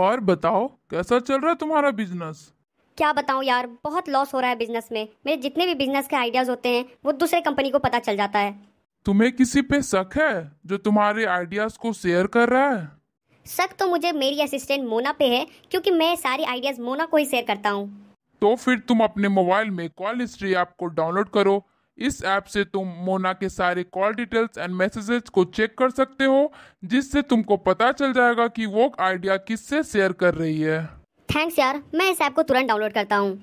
और बताओ कैसा चल रहा है तुम्हारा बिजनेस क्या बताऊं यार बहुत लॉस हो रहा है बिजनेस में मेरे जितने भी बिजनेस के आइडियाज होते हैं वो दूसरे कंपनी को पता चल जाता है तुम्हें किसी पे शक है जो तुम्हारे आइडियाज को शेयर कर रहा है शक तो मुझे मेरी असिस्टेंट मोना पे है क्योंकि मैं सारी आइडियाज मोना को ही शेयर करता हूँ तो फिर तुम अपने मोबाइल में कॉल हिस्ट्री ऐप को डाउनलोड करो इस ऐप से तुम मोना के सारे कॉल डिटेल्स एंड मैसेजेस को चेक कर सकते हो जिससे तुमको पता चल जाएगा कि वो आइडिया किससे शेयर कर रही है थैंक्स यार मैं इस ऐप को तुरंत डाउनलोड करता हूँ